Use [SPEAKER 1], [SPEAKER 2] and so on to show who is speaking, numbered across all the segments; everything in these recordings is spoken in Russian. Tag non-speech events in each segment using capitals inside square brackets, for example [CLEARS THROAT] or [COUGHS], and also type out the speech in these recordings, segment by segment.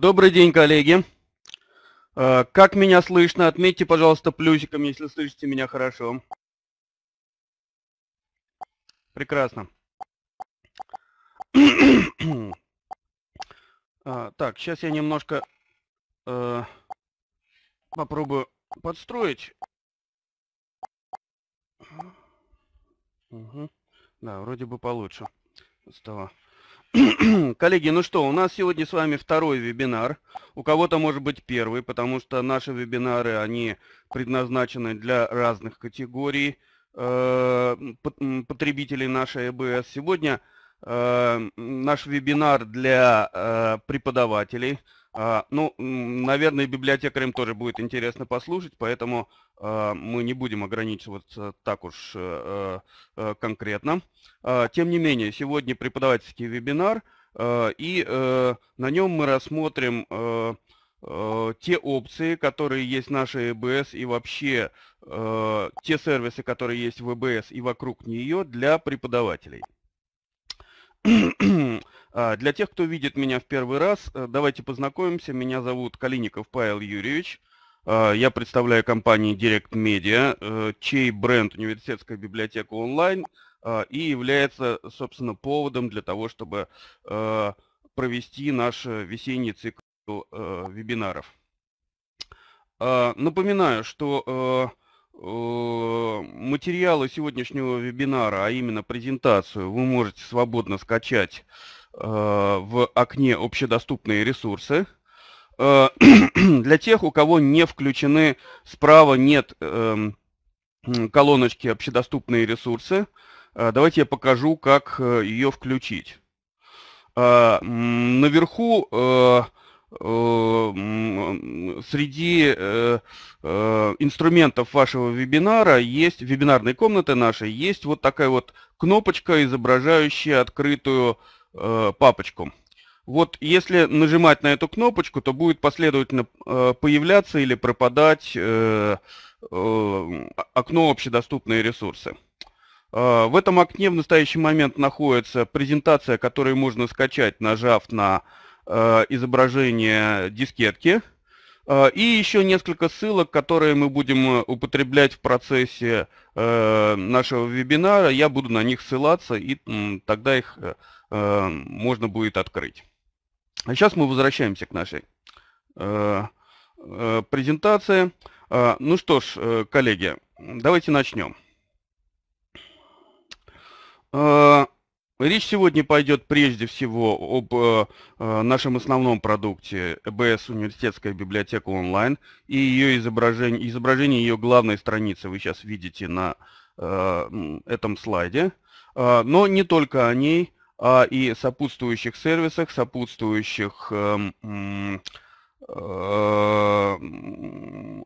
[SPEAKER 1] Добрый день, коллеги. А, как меня слышно? Отметьте, пожалуйста, плюсиком, если слышите меня хорошо. Прекрасно. А, так, сейчас я немножко а, попробую подстроить. Угу. Да, вроде бы получше стало. [CLEARS THROAT] Коллеги, ну что, у нас сегодня с вами второй вебинар. У кого-то может быть первый, потому что наши вебинары, они предназначены для разных категорий э, потребителей нашей ЭБС. Сегодня э, наш вебинар для э, преподавателей, а, ну, наверное, библиотекарям тоже будет интересно послушать, поэтому а, мы не будем ограничиваться так уж э, э, конкретно. А, тем не менее, сегодня преподавательский вебинар, и э, на нем мы рассмотрим те опции, которые есть в нашей ЭБС и вообще те сервисы, которые есть в ЭБС и вокруг нее для преподавателей. [CLEARS THROAT] А, для тех, кто видит меня в первый раз, э, давайте познакомимся. Меня зовут Калиников Павел Юрьевич. А, я представляю компанию Direct Media, э, чей бренд «Университетская библиотека онлайн» а, и является, собственно, поводом для того, чтобы э, провести наш весенний цикл вебинаров. Напоминаю, что Э, материалы сегодняшнего вебинара, а именно презентацию, вы можете свободно скачать э, в окне «Общедоступные ресурсы». Э, [CLEARS THROAT] для тех, у кого не включены, справа нет эм, колоночки «Общедоступные ресурсы», давайте я покажу, как ее включить. Наверху Э, среди э, э, инструментов вашего вебинара есть, вебинарной комнаты нашей, есть вот такая вот кнопочка, изображающая открытую папочку. Вот если нажимать на эту кнопочку, то будет последовательно появляться или пропадать окно «Общедоступные ресурсы». В этом окне в настоящий момент находится презентация, которую можно скачать, нажав на Э, изображение дискетки э, и еще несколько ссылок, которые мы будем э, употреблять в процессе нашего вебинара. Я буду на них ссылаться, и тогда их можно будет открыть. А сейчас мы возвращаемся к нашей презентации. Ну что ж, коллеги, давайте начнем. Речь сегодня пойдет прежде всего об э, э нашем основном продукте ЭБС университетская библиотека онлайн и ее изображение, изображение ее главной страницы вы сейчас видите на э, этом слайде. Э, но не только о ней, а и сопутствующих сервисах, сопутствующих э, э,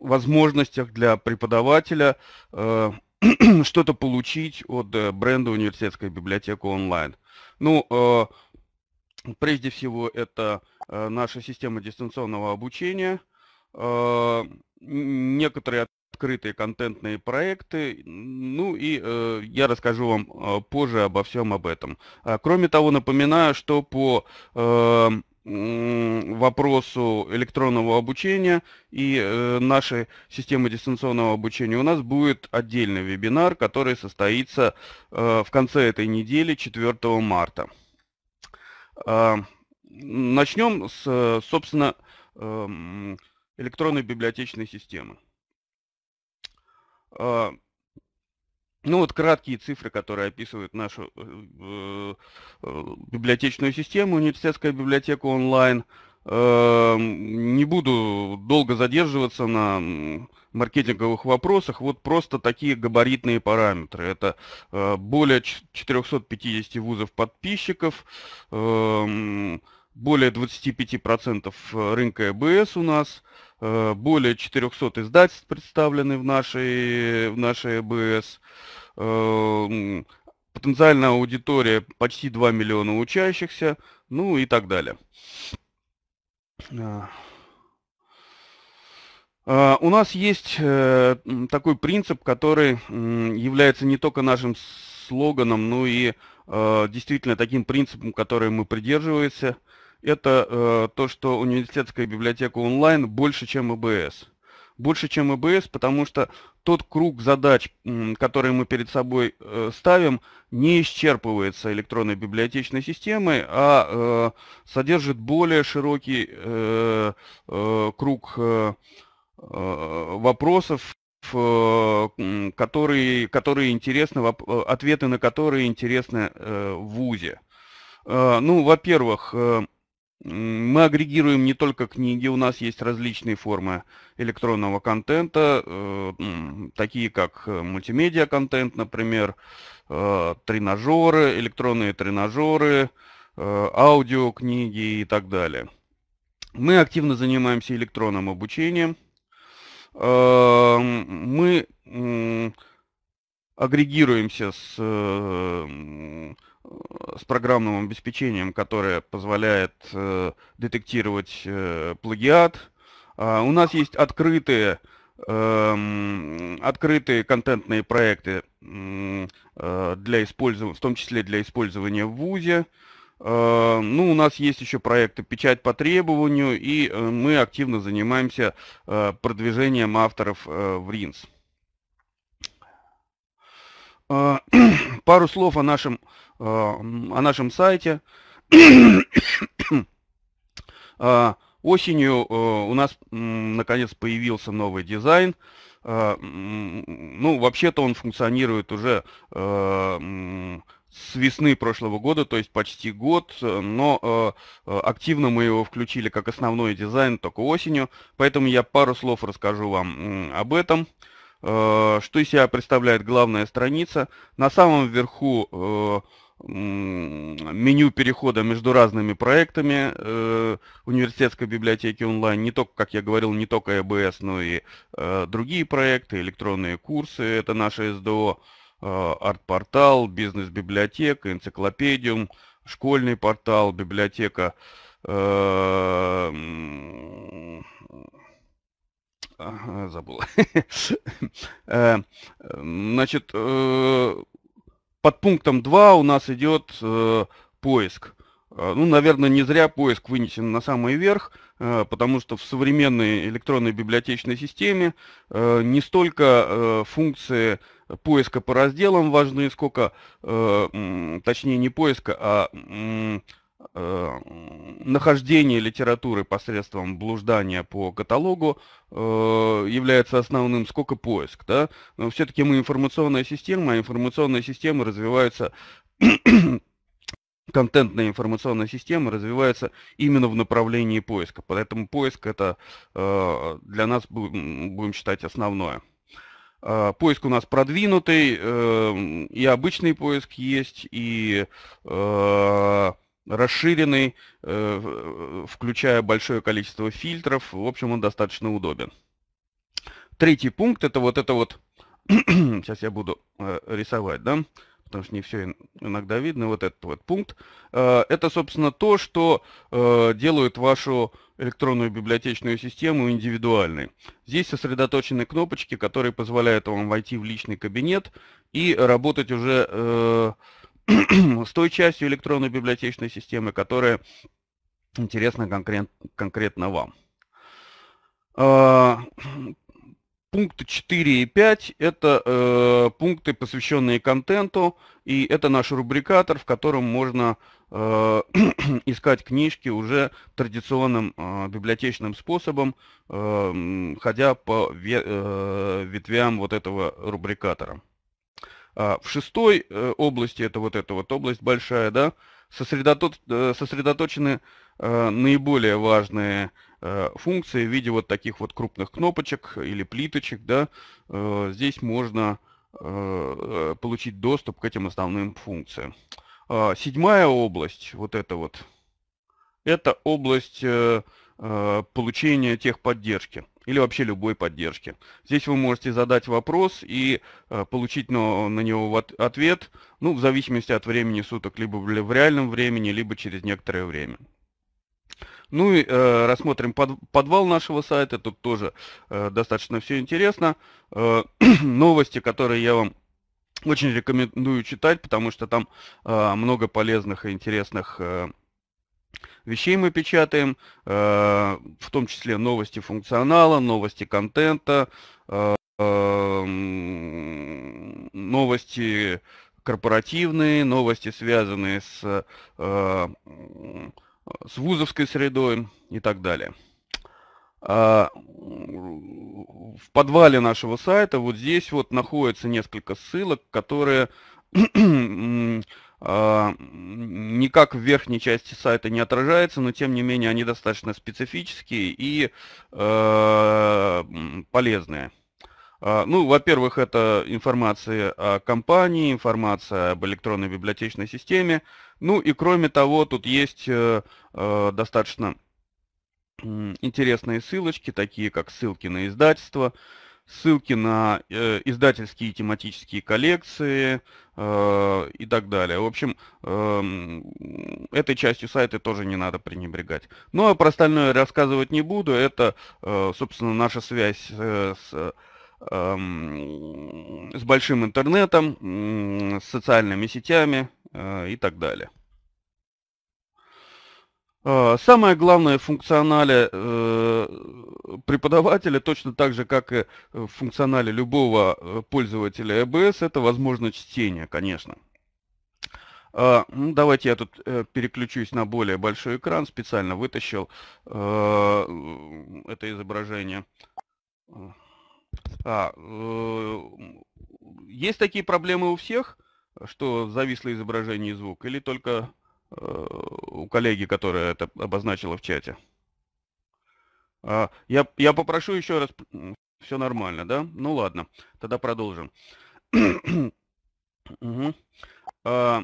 [SPEAKER 1] возможностях для преподавателя, э, [CLEARS THROAT] что-то получить от э, бренда Университетская Библиотека онлайн. Ну, э, прежде всего, это э, наша система дистанционного обучения, некоторые открытые контентные проекты. Ну и я расскажу вам позже обо всем об этом. кроме того, напоминаю, что по вопросу электронного обучения и э, нашей системы дистанционного обучения у нас будет отдельный вебинар, который состоится э, в конце этой недели, 4 марта. Э, а, начнем с, собственно, эм, электронной библиотечной системы. А, ну вот краткие цифры, которые описывают нашу э, э, э библиотечную систему, университетская библиотека онлайн. Э, не буду долго задерживаться на маркетинговых вопросах. Вот просто такие габаритные параметры. Это э, более 450 вузов подписчиков, эм, э, более 25% рынка ЭБС у нас, э, Э, более 400 издательств представлены в нашей, в нашей ЭБС. Э, потенциальная аудитория почти 2 миллиона учащихся, ну и так далее. Э, у нас есть такой принцип, который является не только нашим слоганом, но и действительно таким принципом, который мы придерживаемся – это э, то, что университетская библиотека онлайн больше, чем ИБС, Больше, чем ИБС, потому что тот круг задач, которые мы перед собой э, ставим, не исчерпывается электронной библиотечной системой, а э, содержит более широкий э, э, круг э, э вопросов, э, которые, которые интересны, э, ответы на которые интересны в ВУЗе. Ну, во-первых, мы агрегируем не только книги, у нас есть различные формы электронного контента, э, такие как э, мультимедиа-контент, например, э, тренажеры, электронные тренажеры, аудиокниги и так далее. Мы активно занимаемся электронным обучением. Мы агрегируемся с Э, с программным обеспечением, которое позволяет э, детектировать э, плагиат. Э, у нас есть открытые, э, открытые контентные проекты, э, для использов... в том числе для использования в ВУЗе. Э, ну, у нас есть еще проекты «Печать по требованию», и э, мы активно занимаемся э, продвижением авторов э, в РИНС. А, [CLEARS THROAT] пару слов о нашем, а, о нашем сайте. А, осенью у нас наконец появился новый дизайн. Ну, вообще-то он функционирует уже с весны прошлого года, то есть почти год, но э, активно мы его включили как основной дизайн только осенью, поэтому я пару слов расскажу вам об этом. Э, что из себя представляет главная страница. На самом верху э, меню перехода между разными проектами э, университетской библиотеки онлайн, не только, как я говорил, не только ЭБС, но и э, другие проекты, электронные курсы, это наше СДО, э, арт-портал, бизнес-библиотека, энциклопедиум, школьный портал, библиотека э, а, забыл. [LAUGHS] Э, значит, э, под пунктом 2 у нас идет э, поиск. Ну, наверное, не зря поиск вынесен на самый верх, потому что в современной электронной библиотечной системе не столько функции поиска по разделам важны, сколько, точнее, не поиска, а Э, нахождение литературы посредством блуждания по каталогу э, является основным, сколько поиск. Да? Но все-таки мы информационная система, а информационные системы развиваются, [CLEARS THROAT] контентная информационная система развивается именно в направлении поиска. Поэтому поиск это э, для нас, будем считать, основное. Э, поиск у нас продвинутый, э, и обычный поиск есть, и расширенный, э, э, включая большое количество фильтров. В общем, он достаточно удобен. Третий пункт это вот это вот, [CLEARS THROAT] сейчас я буду э, рисовать, да, потому что не все иногда видно, вот этот вот пункт. Это, собственно, то, что делает вашу электронную библиотечную систему индивидуальной. Здесь сосредоточены кнопочки, которые позволяют вам войти в личный кабинет и работать уже с той частью электронной библиотечной системы, которая интересна конкрет, конкретно вам. А, пункты 4 и 5 – это э, пункты, посвященные контенту, и это наш рубрикатор, в котором можно э, [CLEARS THROAT] искать книжки уже традиционным э, библиотечным способом, э, ходя по ве, э, ветвям вот этого рубрикатора. А, в шестой э, области, это вот эта вот область большая, да, э, сосредоточены э, наиболее важные функции в виде вот таких вот крупных кнопочек или плиточек, да, здесь можно получить доступ к этим основным функциям. А, седьмая область, вот эта вот, это область получения техподдержки или вообще любой поддержки. Здесь вы можете задать вопрос и э, получить на, на него ответ, ну, в зависимости от времени суток, либо в реальном времени, либо через некоторое время. Ну и э, рассмотрим под, подвал нашего сайта, тут тоже э, достаточно все интересно. Э, [CLEARS THROAT] новости, которые я вам очень рекомендую читать, потому что там э, много полезных и интересных э, вещей мы печатаем, э, в том числе новости функционала, новости контента, э, эм, новости корпоративные, новости, связанные с, э, с вузовской средой и так далее. А, в подвале нашего сайта вот здесь вот находится несколько ссылок, которые [CLEARS THROAT] А, никак в верхней части сайта не отражается, но тем не менее они достаточно специфические и э, полезные. А, ну, во-первых, это информация о компании, информация об электронной библиотечной системе. Ну и кроме того, тут есть э, э достаточно интересные ссылочки, такие как ссылки на издательство, ссылки на э, издательские тематические коллекции э, и так далее. В общем, э, этой частью сайта тоже не надо пренебрегать. Ну а про остальное рассказывать не буду. Это, э, собственно, наша связь э, с э, с большим интернетом, э, с социальными сетями э, и так далее. А, самое главное в функционале э, преподавателя, точно так же, как и э, в функционале любого э, пользователя ЭБС, это возможность чтения, конечно. А, ну, давайте я тут переключусь на более большой экран, специально вытащил это изображение. А, есть такие проблемы у всех, что зависло изображение и звук, или только Э, у коллеги, которая это обозначила в чате. А, я, я попрошу еще раз. Все нормально, да? Ну ладно, тогда продолжим. угу. [CLEARS THROAT] а,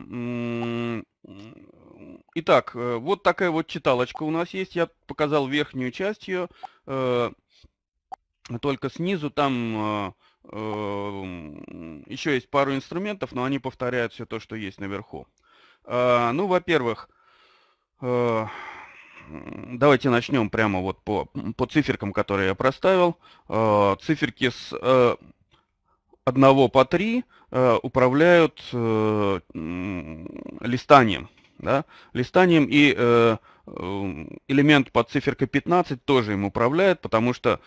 [SPEAKER 1] Итак, э, вот такая вот читалочка у нас есть. Я показал верхнюю часть ее. Э, только снизу там еще есть пару инструментов, но они повторяют все то, что есть наверху. Э, ну, во-первых, э, давайте начнем прямо вот по, по циферкам, которые я проставил. Э, циферки с 1 по 3 управляют листанием. Да? Листанием и эм, элемент под циферкой 15 тоже им управляет, потому что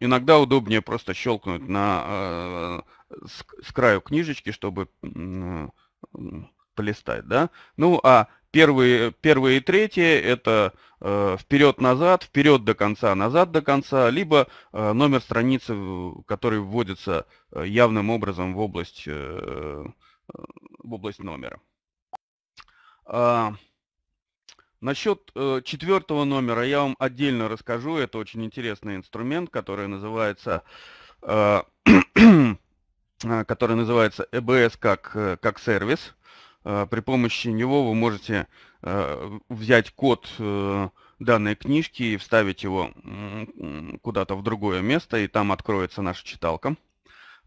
[SPEAKER 1] иногда удобнее просто щелкнуть на, с, с краю книжечки, чтобы ну, полистать, да. Ну, а первые, первые и третье это э, вперед-назад, вперед до конца, назад до конца, либо э, номер страницы, который вводится э, явным образом в область, э, в область номера. А, насчет э, четвертого номера я вам отдельно расскажу. Это очень интересный инструмент, который называется э, [CLEARS THROAT] э который называется EBS как, э, как сервис. Э, при помощи него вы можете э, взять код э, данной книжки и вставить его куда-то в другое место, и там откроется наша читалка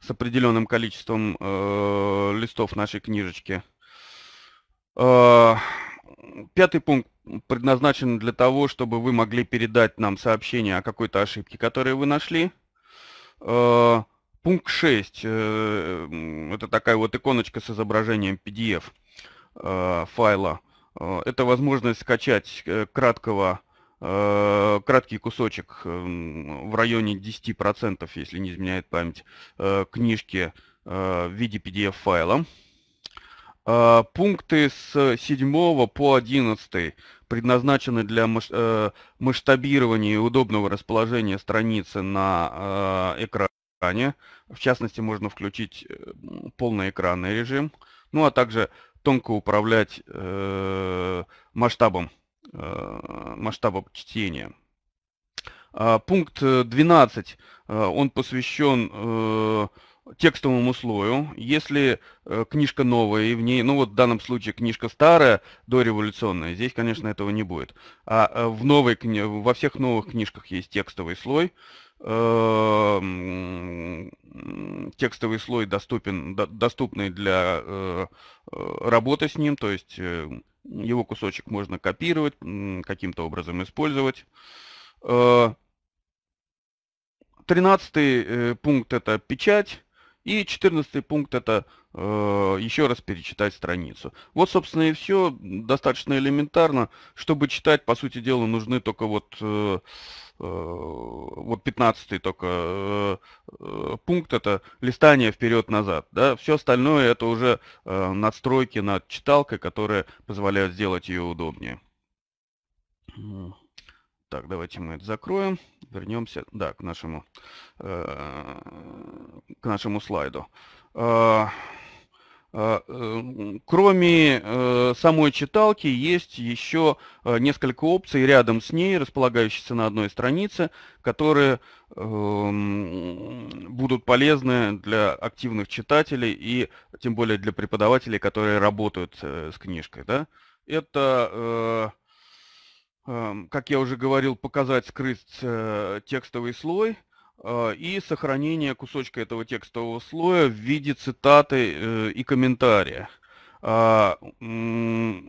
[SPEAKER 1] с определенным количеством листов нашей книжечки. Пятый пункт предназначен для того, чтобы вы могли передать нам сообщение о какой-то ошибке, которую вы нашли. Пункт 6. Это такая вот иконочка с изображением PDF. Э, файла. Э, это возможность скачать э, краткого, краткий кусочек эм, в районе 10%, если не изменяет память, книжки в виде PDF-файла. Пункты с 7 по 11 предназначены для масштабирования и удобного расположения страницы на экране. В частности, можно включить полноэкранный режим, ну а также тонко управлять э, масштабом, э, масштабом чтения. А, пункт 12, э, э, он посвящен э, текстовому слою. Если э, книжка новая, и в ней, ну вот в данном случае книжка старая, дореволюционная, здесь, конечно, этого не будет. А э, в новой, во всех новых книжках есть текстовый слой. Эм, текстовый слой доступен, доступный для э, э, работы с ним, то есть эм, его кусочек можно копировать, каким-то образом использовать. Э, тринадцатый пункт – это печать. И четырнадцатый пункт это э, еще раз перечитать страницу. Вот, собственно, и все. Достаточно элементарно. Чтобы читать, по сути дела, нужны только вот э, Э, вот 15 только э, э, пункт это листание вперед-назад. Да? Все остальное это уже настройки над читалкой, которые позволяют сделать ее удобнее. Так, давайте мы это закроем. Вернемся да, к, нашему, к нашему слайду. А, эм, кроме э, самой читалки есть еще э, несколько опций рядом с ней, располагающихся на одной странице, которые эм, будут полезны для активных читателей и тем более для преподавателей, которые работают э, с книжкой. Да? Это, эм, как я уже говорил, показать скрыть текстовый слой – а, и сохранение кусочка этого текстового слоя в виде цитаты э, и комментария. А, у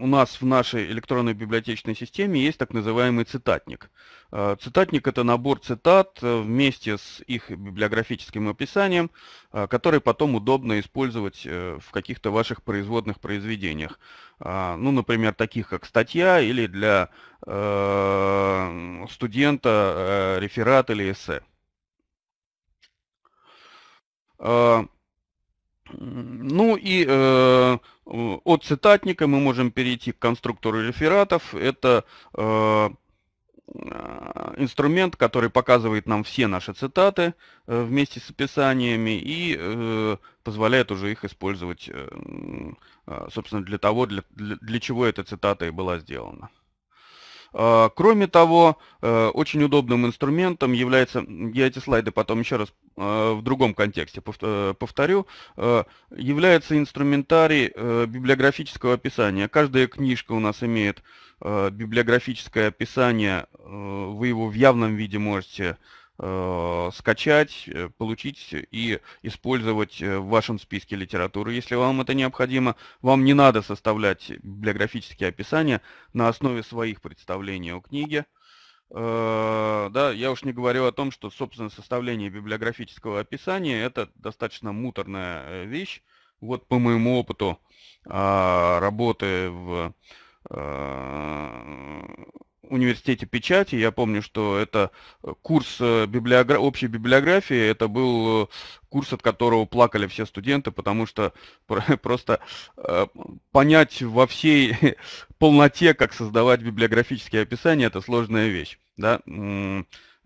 [SPEAKER 1] нас в нашей электронной библиотечной системе есть так называемый цитатник. А, цитатник – это набор цитат э, вместе с их библиографическим описанием, который потом удобно использовать э, в каких-то ваших производных произведениях. Ну, например, таких как статья или для студента реферат или эссе. Э, ну и э, от цитатника мы можем перейти к конструктору рефератов. Это э, инструмент, который показывает нам все наши цитаты э, вместе с описаниями и э, позволяет уже их использовать, э, э собственно, для того, для, для, для чего эта цитата и была сделана. А, кроме того, э, очень удобным инструментом является, я эти слайды потом еще раз э, в другом контексте э, повторю, является инструментарий библиографического описания. Каждая книжка у нас имеет библиографическое описание, вы его в явном виде можете Э, скачать, э, получить и использовать э, в вашем списке литературы, если вам это необходимо. Вам не надо составлять библиографические описания на основе своих представлений о книге. Да, я уж не говорю о том, что, собственно, составление библиографического описания – это достаточно муторная вещь. Вот по моему опыту а, работы в университете печати. Я помню, что это э, курс э, библиогра... общей библиографии, это был э, курс, от которого плакали все студенты, потому что [LAUGHS] просто понять во всей [LAUGHS] полноте, как создавать библиографические описания, это сложная вещь. Да?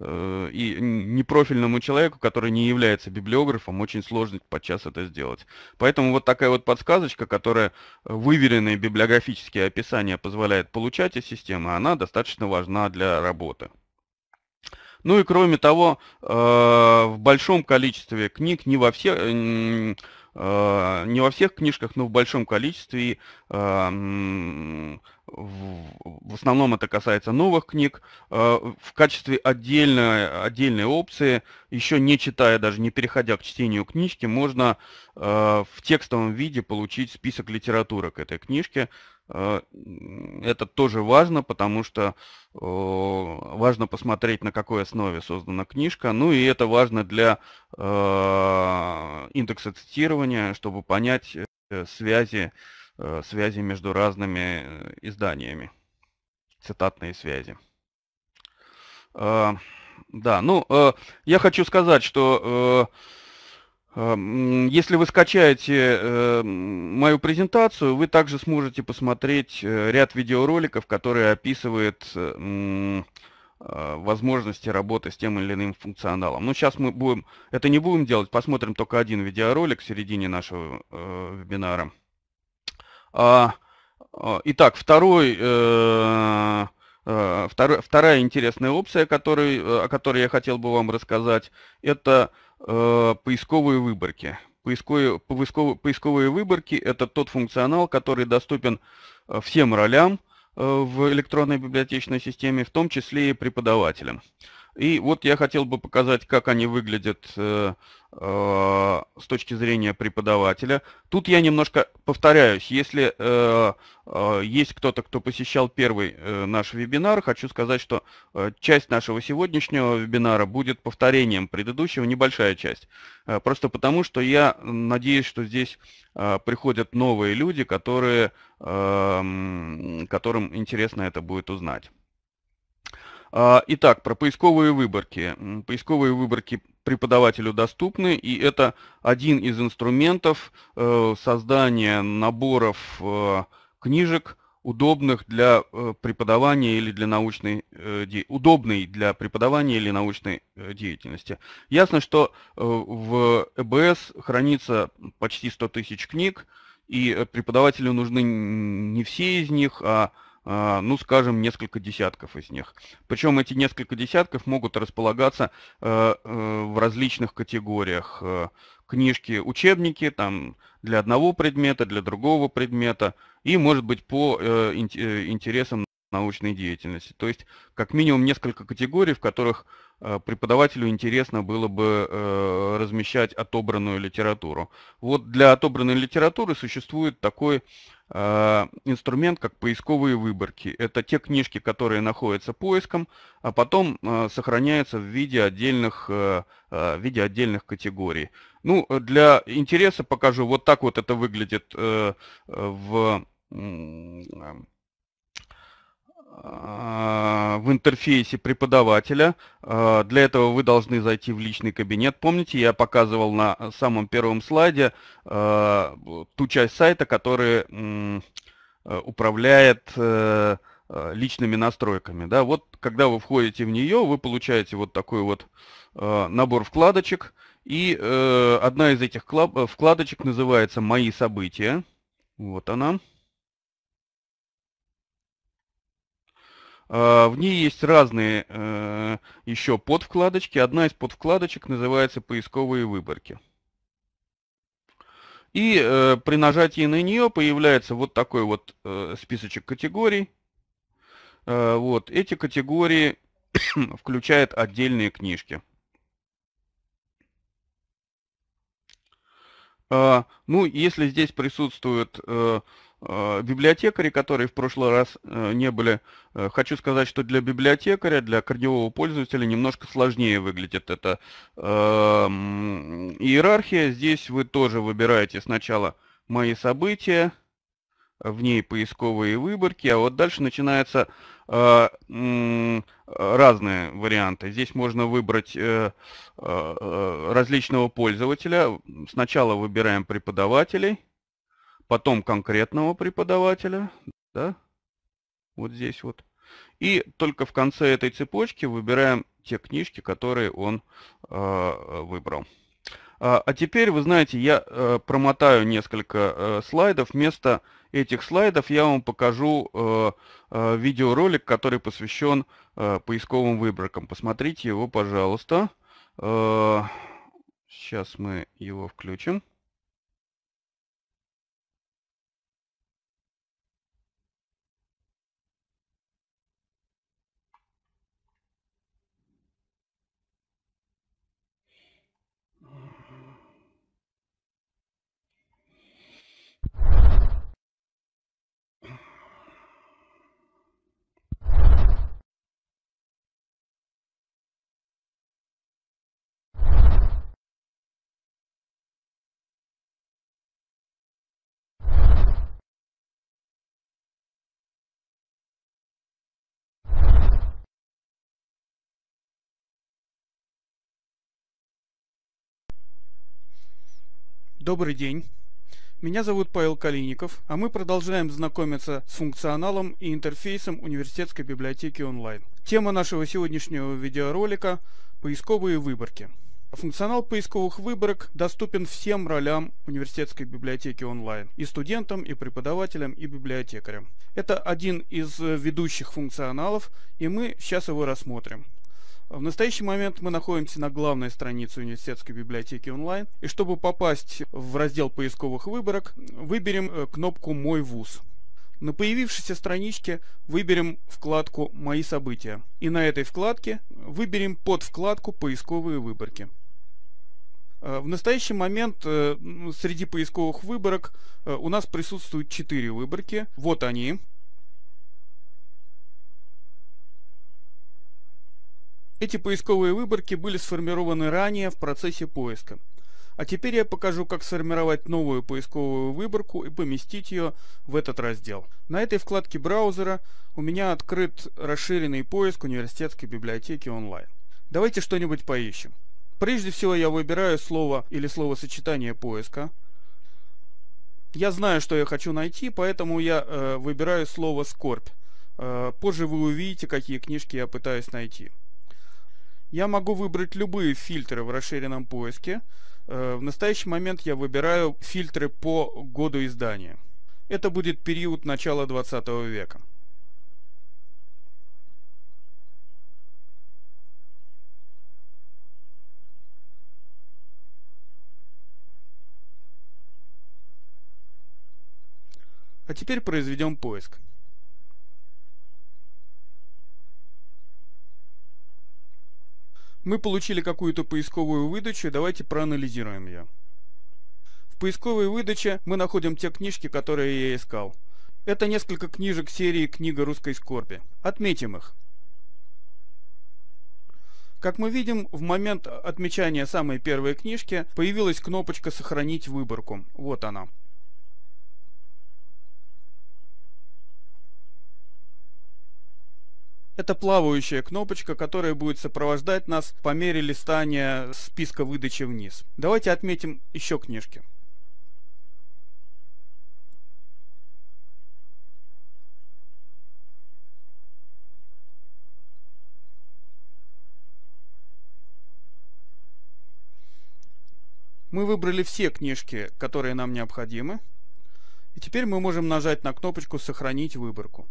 [SPEAKER 1] Э, и непрофильному человеку, который не является библиографом, очень сложно подчас это сделать. Поэтому вот такая вот подсказочка, которая э, выверенные библиографические описания позволяет получать из системы, она достаточно важна для работы. Ну и кроме того, э, в большом количестве книг, не во всех, не во всех книжках, но в большом количестве в основном это касается новых книг, э, в качестве отдельной, отдельной опции, еще не читая, даже не переходя к чтению книжки, можно э, в текстовом виде получить список литературы к этой книжке. Э, это тоже важно, потому что важно посмотреть, на какой основе создана книжка. Ну и это важно для индекса цитирования, чтобы понять связи Э, связи между разными э, изданиями, цитатные связи. Э, да, ну, я хочу сказать, что если вы скачаете мою презентацию, вы также сможете посмотреть ряд видеороликов, которые описывают возможности работы с тем или иным функционалом. Но ну, сейчас мы будем это не будем делать, посмотрим только один видеоролик в середине нашего вебинара. А, а, итак, второй, э, э, второй, вторая интересная опция, который, э, о которой я хотел бы вам рассказать, это поисковые выборки. Поисковые, поисковые, поисковые выборки – это тот функционал, который доступен всем ролям в электронной библиотечной системе, в том числе и преподавателям. И вот я хотел бы показать, как они выглядят э, э, с точки зрения преподавателя. Тут я немножко повторяюсь. Если э, э, есть кто-то, кто посещал первый э, наш вебинар, хочу сказать, что э, часть нашего сегодняшнего вебинара будет повторением предыдущего, небольшая часть. Э, просто потому, что я надеюсь, что здесь э, приходят новые люди, которые, э, которым интересно это будет узнать. А, итак, про поисковые выборки. Поисковые выборки преподавателю доступны, и это один из инструментов э, создания наборов э, книжек, удобных для э, преподавания или для научной удобной для преподавания или научной деятельности. Ясно, что в ЭБС хранится почти 100 тысяч книг, и преподавателю нужны не все из них, а а, ну, скажем, несколько десятков из них. Причем эти несколько десятков могут располагаться э, э, в различных категориях. Э, книжки, учебники там для одного предмета, для другого предмета и, может быть, по интересам научной деятельности. То есть, как минимум, несколько категорий, в которых преподавателю интересно было бы размещать отобранную литературу. Вот для отобранной литературы существует такой а, инструмент, как поисковые выборки. Это те книжки, которые находятся поиском, а потом а, сохраняются в виде отдельных, а, в виде отдельных категорий. Ну, для интереса покажу, вот так вот это выглядит э, в Э, в интерфейсе преподавателя. Э, для этого вы должны зайти в личный кабинет. Помните, я показывал на самом первом слайде э, ту часть сайта, которая управляет личными настройками. Да, вот когда вы входите в нее, вы получаете вот такой вот набор вкладочек. И одна из этих вкладочек называется «Мои события». Вот она. А, в ней есть разные э, еще подвкладочки. Одна из подвкладочек называется «Поисковые выборки». И э, при нажатии на нее появляется вот такой вот э, списочек категорий. Э, вот эти категории [COUGHS] включают отдельные книжки. А, ну, если здесь присутствует Э, библиотекари, которые в прошлый раз э, не были. Э, хочу сказать, что для библиотекаря, для корневого пользователя немножко сложнее выглядит эта эм, иерархия. Здесь вы тоже выбираете сначала «Мои события», в ней поисковые выборки, а вот дальше начинаются разные варианты. Здесь можно выбрать различного пользователя. Сначала выбираем преподавателей потом конкретного преподавателя, да, вот здесь вот. И только в конце этой цепочки выбираем те книжки, которые он э, выбрал. А, а теперь, вы знаете, я э, промотаю несколько э, слайдов. Вместо этих слайдов я вам покажу э, э, видеоролик, который посвящен э, поисковым выборкам. Посмотрите его, пожалуйста. Э, сейчас мы его включим. Добрый день. Меня зовут Павел Калиников, а мы продолжаем знакомиться с функционалом и интерфейсом университетской библиотеки онлайн. Тема нашего сегодняшнего видеоролика – поисковые выборки. Функционал поисковых выборок доступен всем ролям университетской библиотеки онлайн – и студентам, и преподавателям, и библиотекарям. Это один из ведущих функционалов, и мы сейчас его рассмотрим. В настоящий момент мы находимся на главной странице университетской библиотеки онлайн. И чтобы попасть в раздел поисковых выборок, выберем э, кнопку «Мой вуз». На появившейся страничке выберем вкладку «Мои события». И на этой вкладке выберем под вкладку «Поисковые выборки». Э, в настоящий момент э, среди поисковых выборок у нас присутствуют четыре выборки. Вот они. Эти поисковые выборки были сформированы ранее в процессе поиска. А теперь я покажу, как сформировать новую поисковую выборку и поместить ее в этот раздел. На этой вкладке браузера у меня открыт расширенный поиск университетской библиотеки онлайн. Давайте что-нибудь поищем. Прежде всего я выбираю слово или словосочетание поиска. Я знаю, что я хочу найти, поэтому я э, выбираю слово «скорбь». Э, позже вы увидите, какие книжки я пытаюсь найти. Я могу выбрать любые фильтры в расширенном поиске. Э, в настоящий момент я выбираю фильтры по году издания. Это будет период начала 20 века. А теперь произведем поиск. Мы получили какую-то поисковую выдачу, давайте проанализируем ее. В поисковой выдаче мы находим те книжки, которые я искал. Это несколько книжек серии «Книга русской скорби». Отметим их. Как мы видим, в момент отмечания самой первой книжки появилась кнопочка «Сохранить выборку». Вот она. Это плавающая кнопочка, которая будет сопровождать нас по мере листания списка выдачи вниз. Давайте отметим еще книжки. Мы выбрали все книжки, которые нам необходимы. И теперь мы можем нажать на кнопочку «Сохранить выборку».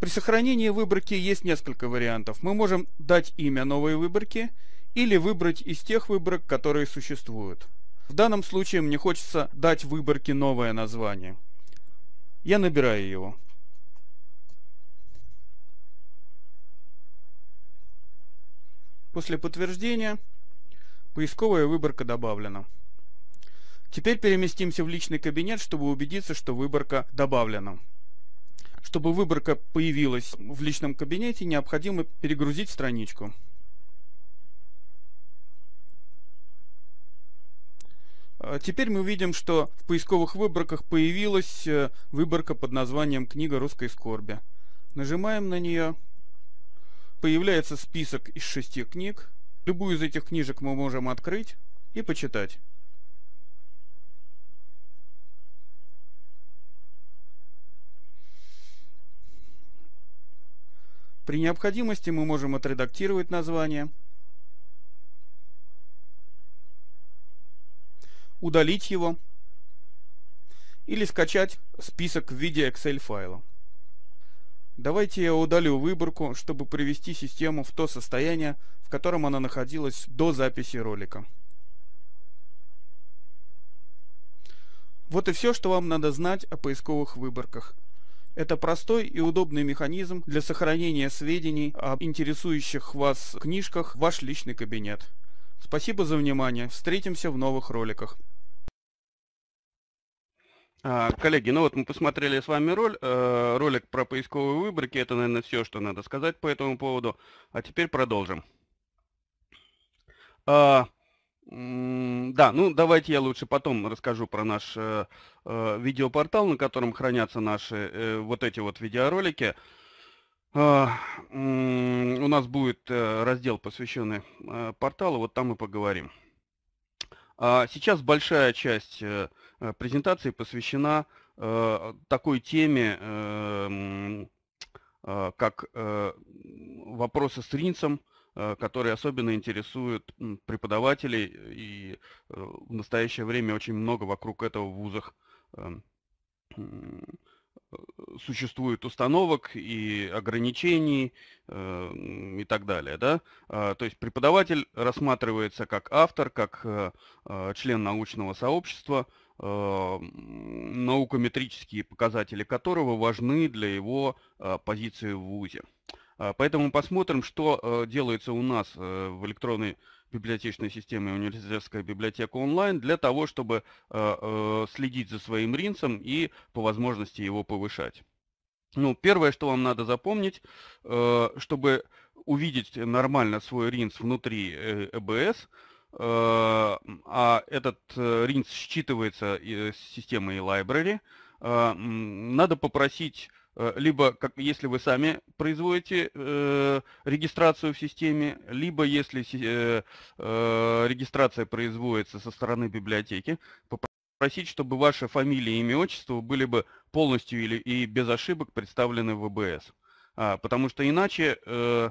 [SPEAKER 1] При сохранении выборки есть несколько вариантов. Мы можем дать имя новой выборке или выбрать из тех выборок, которые существуют. В данном случае мне хочется дать выборке новое название. Я набираю его. После подтверждения поисковая выборка добавлена. Теперь переместимся в личный кабинет, чтобы убедиться, что выборка добавлена. Чтобы выборка появилась в личном кабинете, необходимо перегрузить страничку. А теперь мы увидим, что в поисковых выборках появилась э, выборка под названием «Книга русской скорби». Нажимаем на нее. Появляется список из шести книг. Любую из этих книжек мы можем открыть и почитать. При необходимости мы можем отредактировать название, удалить его или скачать список в виде Excel файла. Давайте я удалю выборку, чтобы привести систему в то состояние, в котором она находилась до записи ролика. Вот и все, что вам надо знать о поисковых выборках. Это простой и удобный механизм для сохранения сведений об интересующих вас книжках в ваш личный кабинет. Спасибо за внимание. Встретимся в новых роликах. А, коллеги, ну вот мы посмотрели с вами роль, э, ролик про поисковые выборки. Это, наверное, все, что надо сказать по этому поводу. А теперь продолжим. А, да, ну давайте я лучше потом расскажу про наш э, э, видеопортал, на котором хранятся наши э, вот эти вот видеоролики. Э, у нас будет э, раздел, посвященный э, порталу, вот там и поговорим. А сейчас большая часть презентации посвящена такой теме, как вопросы с Ринцем, Э, которые особенно интересуют преподавателей, и э, в настоящее время очень много вокруг этого в вузах эм, э, существует установок и ограничений эм, и так далее. Да? А, то есть преподаватель рассматривается как автор, как член научного сообщества, наукометрические показатели которого важны для его позиции в ВУЗе. А, поэтому посмотрим, что э, делается у нас э, в электронной библиотечной системе университетская библиотека онлайн для того, чтобы э, следить за своим ринцем и по возможности его повышать. Ну, первое, что вам надо запомнить, чтобы увидеть нормально свой ринц внутри ЭБС, а этот ринц считывается из системы e-library, надо попросить Э, либо как, если вы сами производите э, регистрацию в системе, либо если э, э, регистрация производится со стороны библиотеки, попросить, чтобы ваши фамилия, имя, отчество были бы полностью или и без ошибок представлены в ВБС. А, потому что иначе э, э,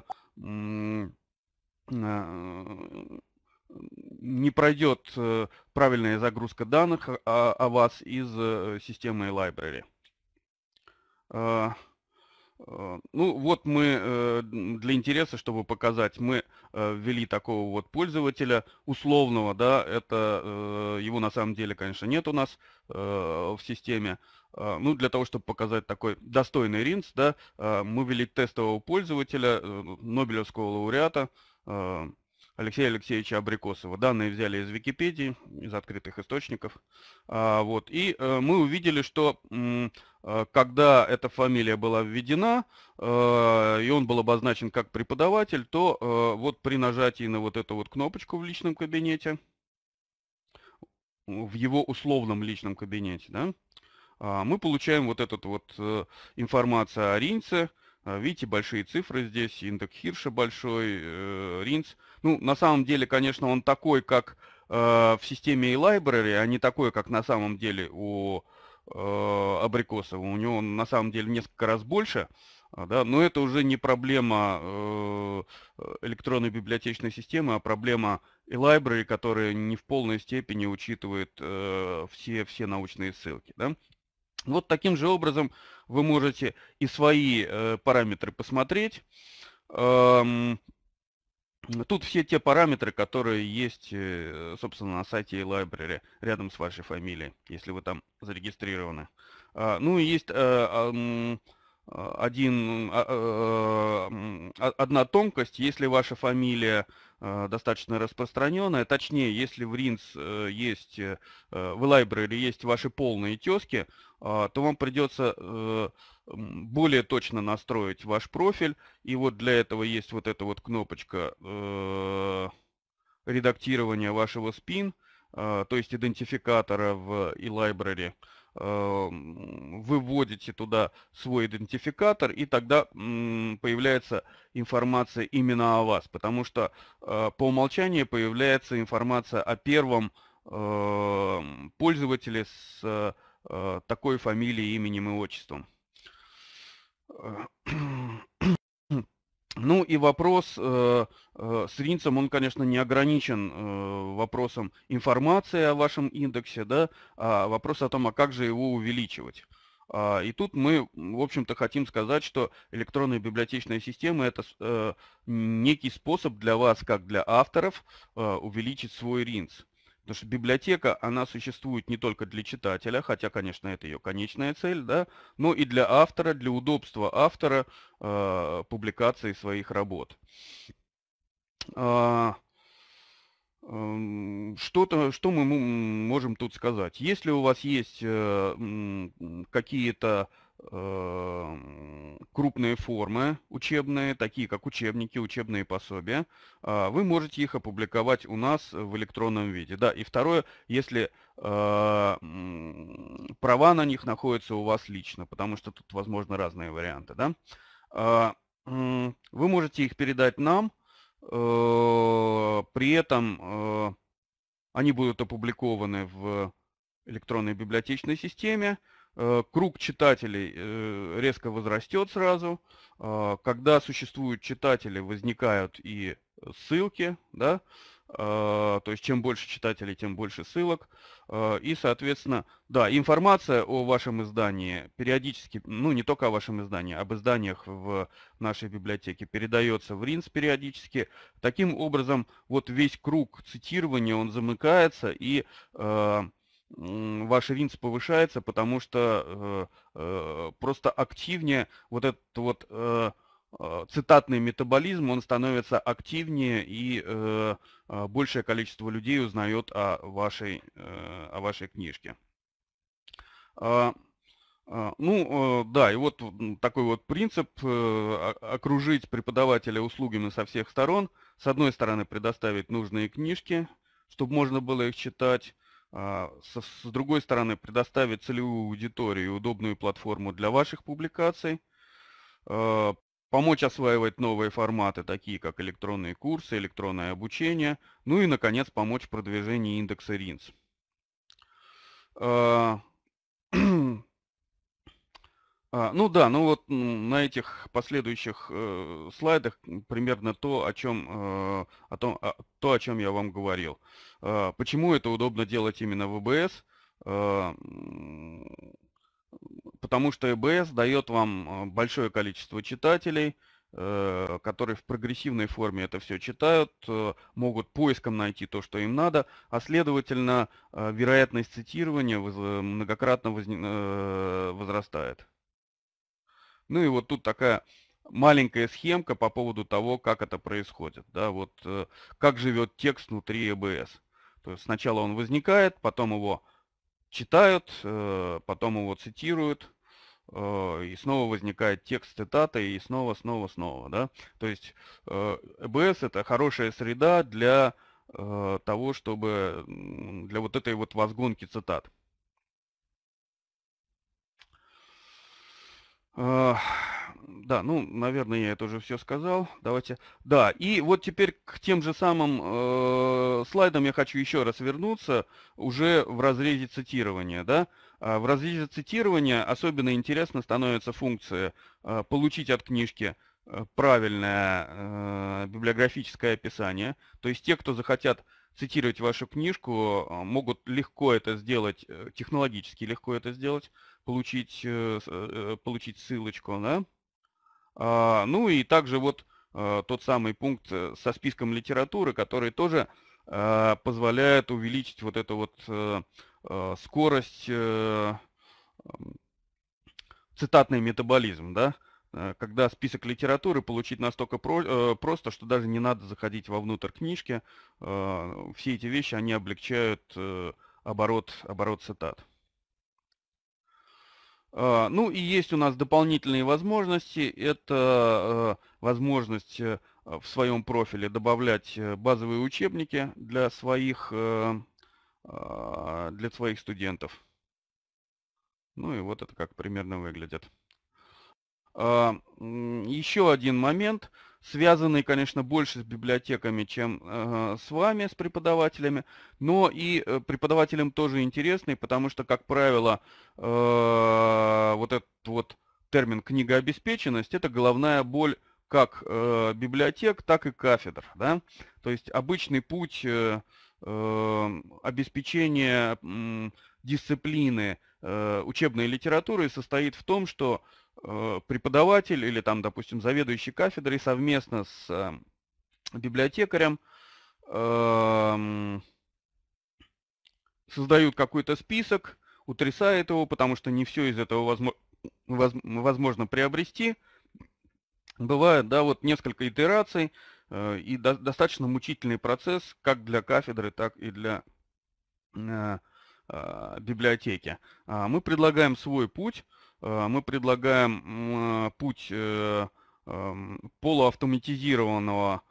[SPEAKER 1] не пройдет э, правильная загрузка данных о, а, о вас из э, системы и library. А, а, ну вот мы э, для интереса, чтобы показать, мы э, ввели такого вот пользователя условного, да, это э, его на самом деле, конечно, нет у нас в системе. А, ну для того, чтобы показать такой достойный ринс, да, мы ввели тестового пользователя, Нобелевского лауреата, Алексея Алексеевича Абрикосова. Данные взяли из Википедии, из открытых источников. А, вот. И э, мы увидели, что э, когда эта фамилия была введена, э, и он был обозначен как преподаватель, то вот при нажатии на вот эту вот кнопочку в личном кабинете, в его условном личном кабинете, да, а, мы получаем вот эту вот информацию о Ринце, Э, видите, большие цифры здесь, индекс Хирша большой, э, Ринц. Ну, на самом деле, конечно, он такой, как э, в системе e-library, а не такой, как на самом деле у абрикосова. У него на самом деле несколько раз больше. А, да, но это уже не проблема электронной библиотечной системы, а проблема и library, которая не в полной степени учитывает все, все научные ссылки. Да? Вот таким же образом вы можете и свои э, параметры посмотреть. Эм, тут все те параметры, которые есть, э, собственно, на сайте e-library, рядом с вашей фамилией, если вы там зарегистрированы. А, ну и есть... Э, э, один, а, э, а, одна тонкость, если ваша фамилия Э, достаточно распространенная. Точнее, если в RINS э, есть, э, в library есть ваши полные тески, а, то вам придется более точно настроить ваш профиль. И вот для этого есть вот эта вот кнопочка редактирования вашего спин, то есть идентификатора в e-library. Э, вы вводите туда свой идентификатор, и тогда появляется информация именно о вас, потому что э, по умолчанию появляется информация о первом эм, пользователе с э, такой фамилией, именем и отчеством. [CLEARS THROAT] Ну и вопрос э, э, с Ринцем, он, конечно, не ограничен э, вопросом информации о вашем индексе, да, а вопрос о том, а как же его увеличивать. А, и тут мы, в общем-то, хотим сказать, что электронная библиотечная система – это э, некий способ для вас, как для авторов, э, увеличить свой ринц. Потому что библиотека, она существует не только для читателя, хотя, конечно, это ее конечная цель, да, но и для автора, для удобства автора э, публикации своих работ. А, что-то, что мы можем тут сказать? Если у вас есть э, какие-то Эм, крупные формы учебные, такие как учебники, учебные пособия, а, вы можете их опубликовать у нас в электронном виде. Да, и второе, если а, права на них находятся у вас лично, потому что тут возможно разные варианты, да, а, вы можете их передать нам, э, при этом э, они будут опубликованы в электронной библиотечной системе, Э, круг читателей э, резко возрастет сразу. А, когда существуют читатели, возникают и ссылки, да, а, то есть чем больше читателей, тем больше ссылок. А, и, соответственно, да, информация о вашем издании периодически, ну не только о вашем издании, об изданиях в нашей библиотеке передается в РИНС периодически. Таким образом, вот весь круг цитирования, он замыкается и ваш ринс повышается, потому что э, э, просто активнее вот этот вот э, цитатный метаболизм, он становится активнее и э, большее количество людей узнает о вашей, э, о вашей книжке. А, а, ну, э, ну, да, и вот такой вот принцип окружить преподавателя услугами со всех сторон. С одной стороны, предоставить нужные книжки, чтобы можно было их читать. А, с другой стороны, предоставить целевую аудиторию и удобную платформу для ваших публикаций. А, помочь осваивать новые форматы, такие как электронные курсы, электронное обучение. Ну и, наконец, помочь в продвижении индекса РИНС. А, [CLEARS THROAT] А, ну да, ну вот на этих последующих э, слайдах примерно то, о чем, э, о том, о, то, о чем я вам говорил. Э, почему это удобно делать именно в ЭБС? Э, потому что ЭБС дает вам э, большое количество читателей, э, которые в прогрессивной форме это все читают, э, могут поиском найти то, что им надо, а следовательно, э, вероятность цитирования воз, многократно э, возрастает. Ну и вот тут такая маленькая схемка по поводу того, как это происходит. Да, вот э, как живет текст внутри EBS. Э То есть сначала он возникает, потом его читают, э, потом его цитируют, и снова возникает текст цитаты, и снова, снова, снова. Да? То есть EBS это хорошая среда для того, чтобы для вот этой вот возгонки цитат. Э, да, ну, наверное, я это уже все сказал. Давайте. Да, и вот теперь к тем же самым э, слайдам я хочу еще раз вернуться уже в разрезе цитирования. Да? А в разрезе цитирования особенно интересно становится функция э, получить от книжки э, правильное э, библиографическое описание. То есть те, кто захотят цитировать вашу книжку, э, могут легко это сделать, технологически легко это сделать получить, э, э, получить ссылочку. Да? А, ну и также вот э, тот самый пункт со списком литературы, который тоже позволяет увеличить вот эту вот скорость цитатный метаболизм, да, когда список литературы получить настолько про, просто, что даже не надо заходить вовнутрь книжки. Все эти вещи, они облегчают оборот, оборот цитат. А, ну и есть у нас дополнительные возможности. Это э, возможность э, в своем профиле добавлять э, базовые учебники для своих, а, для своих студентов. Ну и вот это как примерно выглядит. А, еще один момент – связанный, конечно, больше с библиотеками, чем э, с вами, с преподавателями, но и э, преподавателям тоже интересный, потому что, как правило, э, вот этот вот термин книгообеспеченность – это головная боль как э, библиотек, так и кафедр. Да? То есть обычный путь э, э, обеспечения э, дисциплины э, учебной литературы состоит в том, что Э, преподаватель или там, допустим, заведующий кафедрой совместно с эм, библиотекарем эм, создают какой-то список, утрясает его, потому что не все из этого возможно, приобрести. Бывает, да, вот несколько итераций э, и достаточно мучительный процесс как для кафедры, так и для э, библиотеки. А мы предлагаем свой путь – Э, мы предлагаем путь э, эм, полуавтоматизированного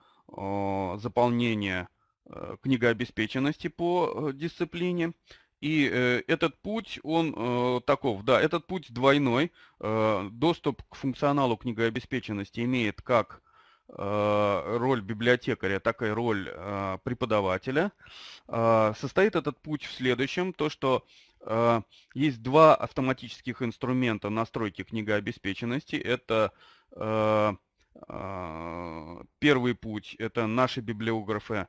[SPEAKER 1] заполнения э, книгообеспеченности по дисциплине. И этот путь, он таков, да, этот путь двойной. доступ к функционалу книгообеспеченности имеет как роль библиотекаря, так и роль преподавателя. Состоит этот путь в следующем, то что а, есть два автоматических инструмента настройки книгообеспеченности. Это а, а, первый путь, это наши библиографы,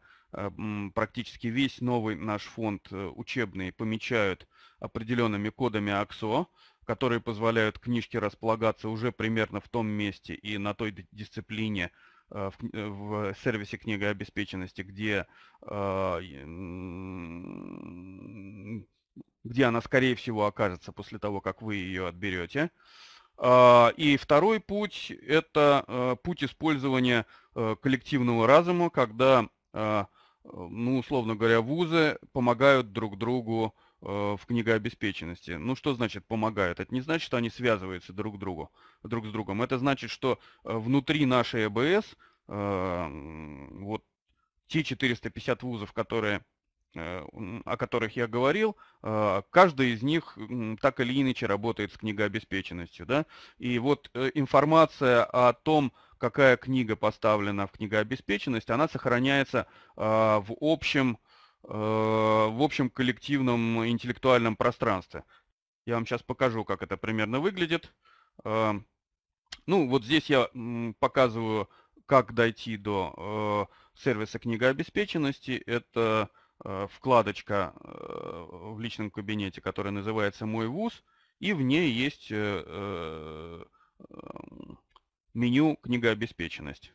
[SPEAKER 1] практически весь новый наш фонд э, учебный помечают определенными кодами АКСО, которые позволяют книжке располагаться уже примерно в том месте и на той дисциплине э, в, э, в сервисе книгообеспеченности, где где она, скорее всего, окажется после того, как вы ее отберете. А, и второй путь – это э, путь использования э, коллективного разума, когда, э, ну, условно говоря, вузы помогают друг другу в книгообеспеченности. Ну, что значит помогают? Это не значит, что они связываются друг, другу, друг с другом. Это значит, что внутри нашей ЭБС вот те 450 вузов, которые Э, о которых я говорил, э, каждый из них так или иначе работает с книгообеспеченностью. Да? И вот э, информация о том, какая книга поставлена в книгообеспеченность, она сохраняется а, в общем, в общем коллективном интеллектуальном пространстве. Я вам сейчас покажу, как это примерно выглядит. Ну, вот здесь я показываю, как дойти до сервиса книгообеспеченности. Это Э, вкладочка э, в личном кабинете, которая называется «Мой вуз», и в ней есть э, эм, меню «Книгообеспеченность».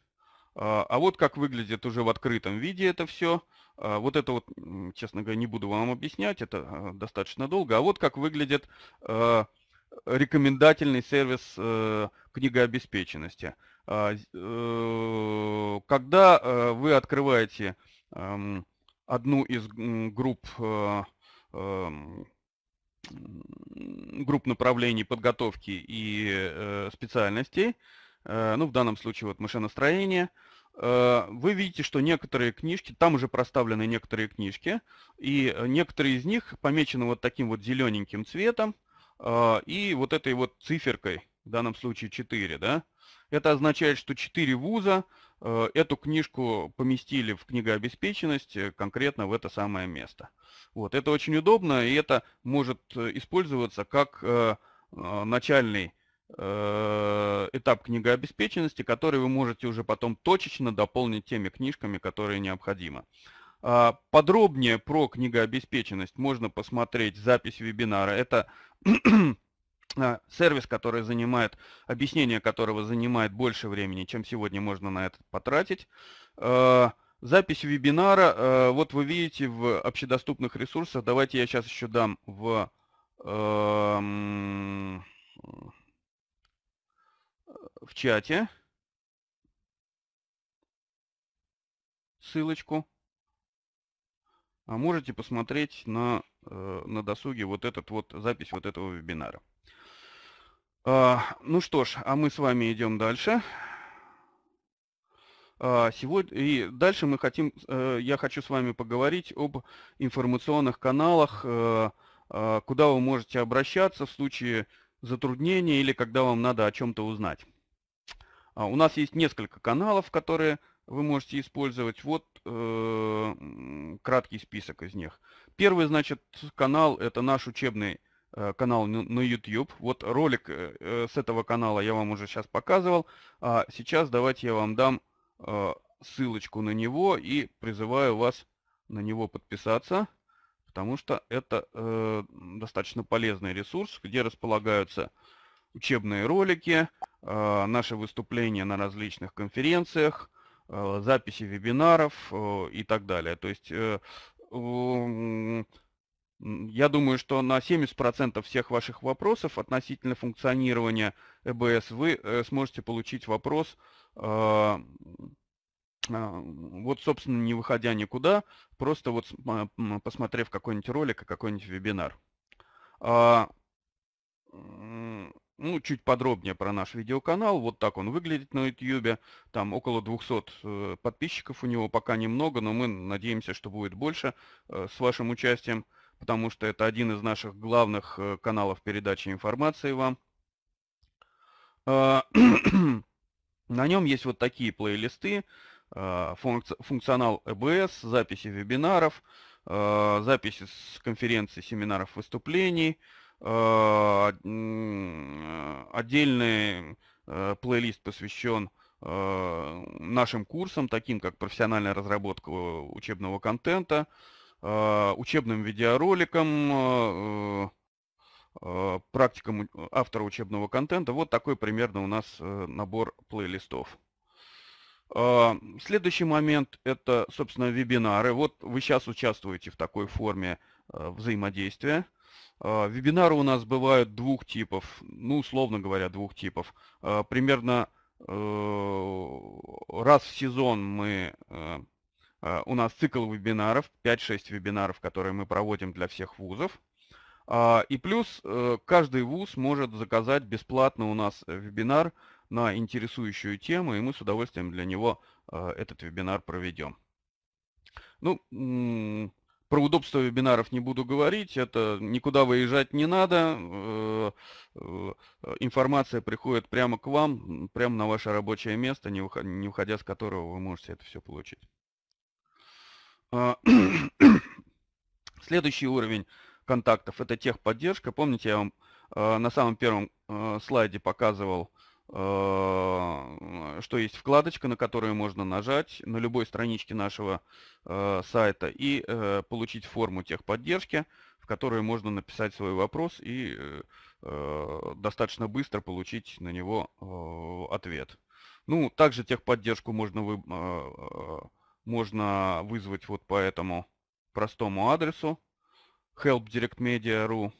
[SPEAKER 1] А, а вот как выглядит уже в открытом виде это все. А, вот это вот, честно говоря, не буду вам объяснять, это достаточно долго. А вот как выглядит рекомендательный сервис книгообеспеченности. А, когда вы открываете эм, одну из групп, э, эм, групп направлений подготовки и э, специальностей, э, ну, в данном случае вот машиностроение, вы видите, что некоторые книжки, там уже проставлены некоторые книжки, и некоторые из них помечены вот таким вот зелененьким цветом и вот этой вот циферкой, в данном случае 4, да, это означает, что 4 вуза э, эту книжку поместили в книгообеспеченность э, конкретно в это самое место. Вот, это очень удобно, и это может э, использоваться как начальный этап книгообеспеченности, который вы можете уже потом точечно дополнить теми книжками, которые необходимо. А, подробнее про книгообеспеченность можно посмотреть запись вебинара. Это сервис, который занимает, объяснение которого занимает больше времени, чем сегодня можно на это потратить. Э, запись вебинара, э, вот вы видите в общедоступных ресурсах, давайте я сейчас еще дам в эм, в чате ссылочку. А можете посмотреть на, э, на досуге вот этот вот запись вот этого вебинара. А, ну что ж, а мы с вами идем дальше. А, сегодня, и дальше мы хотим, э, я хочу с вами поговорить об информационных каналах, э, а, куда вы можете обращаться в случае затруднения или когда вам надо о чем-то узнать. У нас есть несколько каналов, которые вы можете использовать. Вот э, краткий список из них. Первый, значит, канал – это наш учебный Э, канал на YouTube. Вот ролик э, э, с этого канала я вам уже сейчас показывал. А сейчас давайте я вам дам ссылочку на него и призываю вас на него подписаться, потому что это достаточно полезный ресурс, где располагаются учебные ролики, наши выступления на различных конференциях, записи вебинаров и так далее. То есть я думаю, что на 70% всех ваших вопросов относительно функционирования ЭБС вы э, сможете получить вопрос а, а, вот, собственно, не выходя никуда, просто вот а, посмотрев какой-нибудь ролик и какой-нибудь вебинар. Ну, чуть подробнее про наш видеоканал. Вот так он выглядит на YouTube. Там около 200 э, подписчиков у него пока немного, но мы надеемся, что будет больше э, с вашим участием потому что это один из наших главных э, каналов передачи информации вам. А, [CLEARS THROAT] на нем есть вот такие плейлисты, а, функционал EBS, э записи вебинаров, а, записи с конференций, семинаров, выступлений, отдельный э, плейлист посвящен нашим курсам, таким как профессиональная разработка учебного контента, а, учебным видеороликом, а, а, практикам автора учебного контента. Вот такой примерно у нас э, набор плейлистов. Следующий момент – это, собственно, вебинары. Вот вы сейчас участвуете в такой форме взаимодействия. Вебинары у нас бывают двух типов, ну, условно говоря, двух типов. Примерно э, раз в сезон мы э, Э, у нас цикл вебинаров, 5-6 вебинаров, которые мы проводим для всех вузов. А, и плюс э, каждый вуз может заказать бесплатно у нас вебинар на интересующую тему, и мы с удовольствием для него э, этот вебинар проведем. Ну, про удобство вебинаров не буду говорить, это никуда выезжать не надо. Информация приходит прямо к вам, прямо на ваше рабочее место, не уходя с которого вы можете это все получить. А, [CLEARS THROAT] следующий уровень контактов – это техподдержка. Помните, я вам а, на самом первом а, слайде показывал, что есть вкладочка, на которую можно нажать на любой страничке нашего сайта и э, получить форму техподдержки, в которую можно написать свой вопрос и э, э, достаточно быстро получить на него ответ. Ну, также техподдержку можно вы, можно вызвать вот по этому простому адресу helpdirectmedia.ru.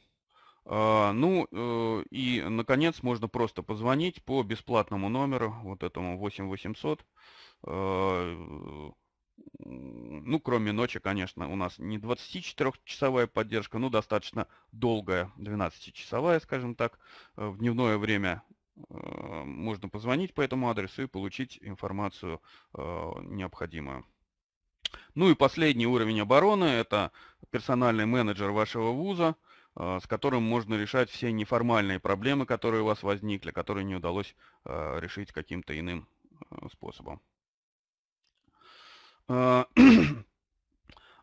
[SPEAKER 1] А, ну э, и, наконец, можно просто позвонить по бесплатному номеру, вот этому 8800. А, ну, кроме ночи, конечно, у нас не 24-часовая поддержка, но достаточно долгая, 12-часовая, скажем так. Э, в дневное время э, можно позвонить по этому адресу и получить информацию необходимую. Ну и последний уровень обороны – это персональный менеджер вашего вуза, а, с которым можно решать все неформальные проблемы, которые у вас возникли, которые не удалось а, решить каким-то иным а, способом. [CLEARS THROAT]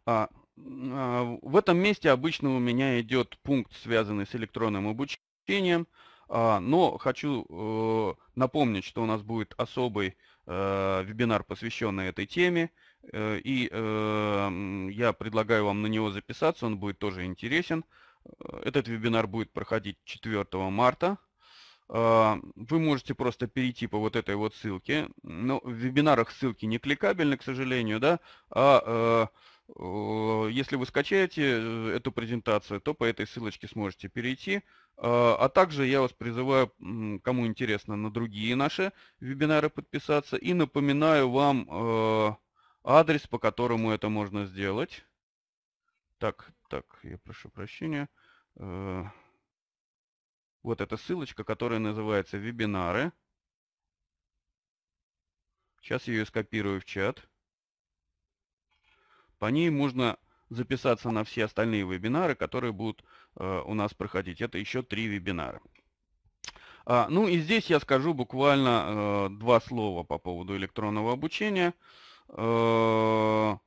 [SPEAKER 1] В этом месте обычно у меня идет пункт, связанный с электронным обучением, но хочу э, напомнить, что у нас будет особый э, вебинар, посвященный этой теме – Э, и э, я предлагаю вам на него записаться, он будет тоже интересен. Э, этот вебинар будет проходить 4 марта. Вы можете просто перейти по вот этой вот ссылке. Но в вебинарах ссылки не кликабельны, к сожалению, да, а если вы скачаете эту презентацию, то по этой ссылочке сможете перейти. А также я вас призываю, кому интересно, на другие наши вебинары подписаться. И напоминаю вам адрес, по которому это можно сделать. Так, так, я прошу прощения. Э, вот эта ссылочка, которая называется «Вебинары». Сейчас я ее скопирую в чат. По ней можно записаться на все остальные вебинары, которые будут э, у нас проходить. Это еще три вебинара. А, ну и здесь я скажу буквально э, два слова по поводу электронного обучения. Э,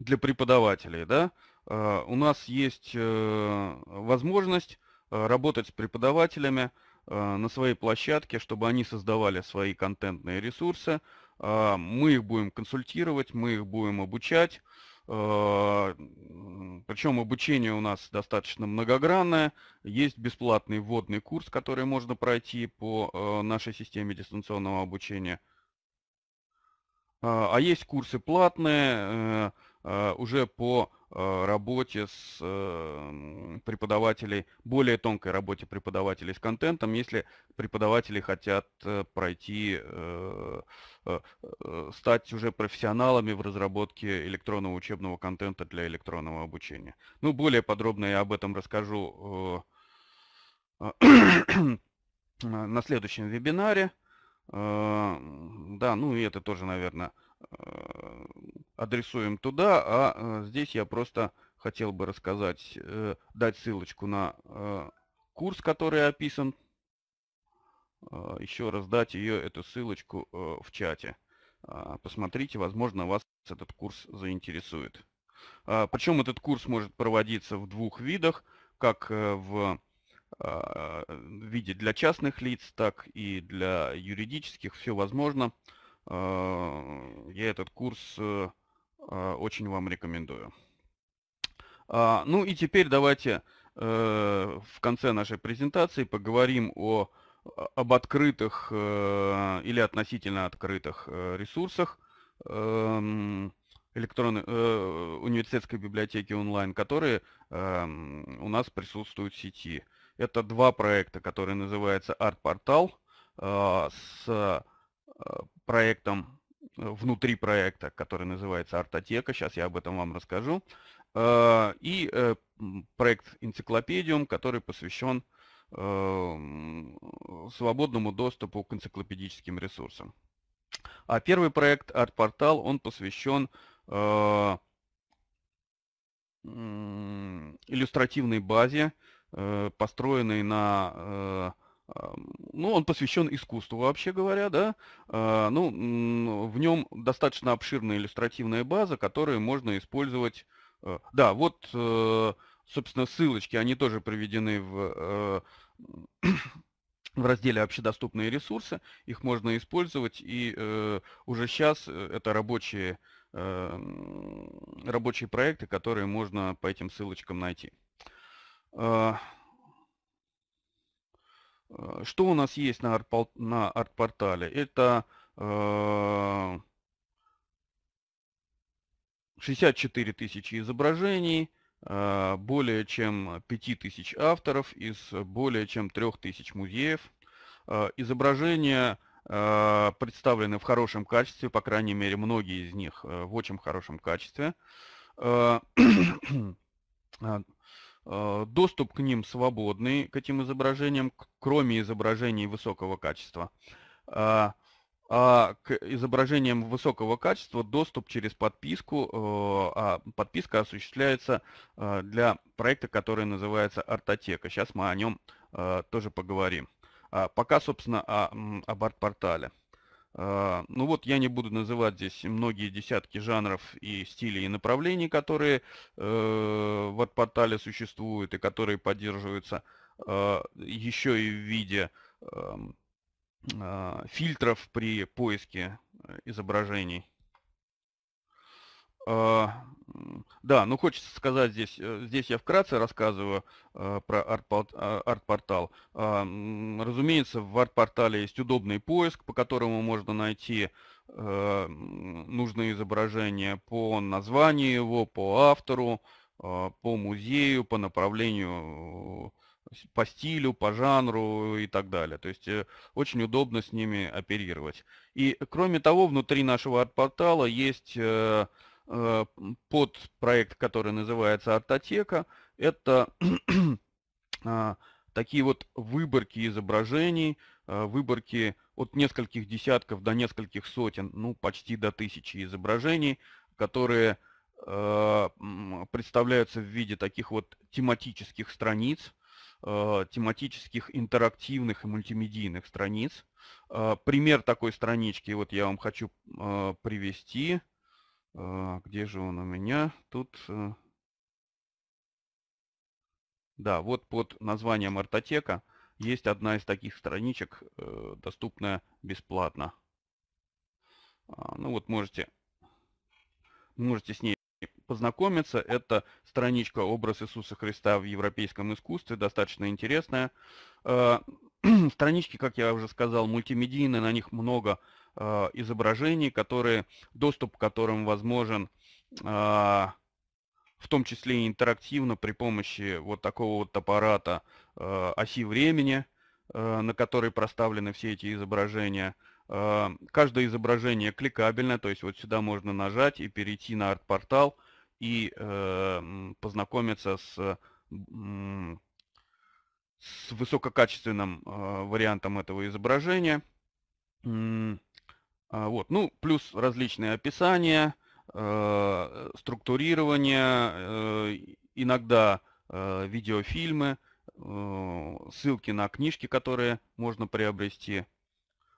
[SPEAKER 1] для преподавателей, да, э, у нас есть э, возможность работать с преподавателями на своей площадке, чтобы они создавали свои контентные ресурсы. А, мы их будем консультировать, мы их будем обучать. Причем обучение у нас достаточно многогранное. Есть бесплатный вводный курс, который можно пройти по нашей системе дистанционного обучения – а, а есть курсы платные э, э, уже по э, работе с преподавателей, более тонкой работе преподавателей с контентом, если преподаватели хотят пройти, стать уже профессионалами в разработке электронного учебного контента для электронного обучения. Ну, более подробно я об этом расскажу [CLEARS THROAT] на следующем вебинаре. Э, да, ну и это тоже, наверное, э, адресуем туда, а э, здесь я просто хотел бы рассказать, дать ссылочку на курс, который описан. Еще раз дать ее, эту ссылочку в чате. А, посмотрите, возможно, вас этот курс заинтересует. А, причем этот курс может проводиться в двух видах, как в а, в виде для частных лиц, так и для юридических, все возможно. А, я этот курс э, а, очень вам рекомендую. Ну и теперь давайте э, в конце нашей презентации поговорим о, об открытых э, или относительно открытых ресурсах эм, электронной университетской библиотеки онлайн, которые эм, у нас присутствуют в сети. Это два проекта, которые называются арт-портал а, с а, проектом э, внутри проекта, который называется Артотека. Сейчас я об этом вам расскажу. А, и э, проект Энциклопедиум, который посвящен эм, свободному доступу к энциклопедическим ресурсам. А первый проект Артпортал, он посвящен э, иллюстративной базе Э, построенный на э, ну, он посвящен искусству, вообще говоря, да. Э, ну, в нем достаточно обширная иллюстративная база, которую можно использовать. Да, вот, собственно, ссылочки, они тоже приведены в, [CLEARS THROAT] в разделе «Общедоступные ресурсы». Их можно использовать, и уже сейчас это рабочие, рабочие проекты, которые можно по этим ссылочкам найти. Э, э, что у нас есть на арт-портале? Это 64 э, тысячи изображений, более чем 5 тысяч авторов из более чем 3 тысяч музеев. Изображения представлены в хорошем качестве, по крайней мере, многие из них в очень хорошем качестве. [CLEARS THROAT] Э, доступ к ним свободный, к этим изображениям, кроме изображений высокого качества. Э, а к изображениям высокого качества доступ через подписку, э, а подписка осуществляется для проекта, который называется «Артотека». Сейчас мы о нем тоже поговорим. А пока, собственно, о, об арт-портале. А, ну вот я не буду называть здесь многие десятки жанров и стилей и направлений, которые э, в портале существуют и которые поддерживаются э, а, еще и в виде э, фильтров при поиске э, изображений. А, да, ну хочется сказать здесь, э, здесь я вкратце рассказываю а, про а, арт-портал. разумеется, в арт-портале есть удобный поиск, по которому можно найти э, нужные изображения по названию его, по автору, по музею, по направлению, по стилю, по жанру и так далее. То есть э, очень удобно с ними оперировать. И кроме того, внутри нашего арт-портала есть... Э, Э, под проект, который называется «Артотека». Это [CLEARS THROAT] а, такие вот выборки изображений, а, выборки от нескольких десятков до нескольких сотен, ну почти до тысячи изображений, которые э, представляются в виде таких вот тематических страниц, э, тематических интерактивных и мультимедийных страниц. Пример такой странички вот я вам хочу привести. А, где же он у меня? Тут... Э да, вот под названием «Артотека» есть одна из таких страничек, э, доступная бесплатно. А, ну вот можете, можете с ней познакомиться. Это страничка «Образ Иисуса Христа в европейском искусстве», достаточно интересная. А, [CLEARS THROAT] странички, как я уже сказал, мультимедийные, на них много Э, изображений, которые, доступ к которым возможен а, в том числе и интерактивно при помощи вот такого вот аппарата э, оси времени, э, на которой проставлены все эти изображения. каждое изображение кликабельное, то есть вот сюда можно нажать и перейти на арт-портал и познакомиться с, с высококачественным э, вариантом этого изображения. А, вот. Ну, плюс различные описания, э, структурирование, э, иногда э, видеофильмы, ссылки на книжки, которые можно приобрести.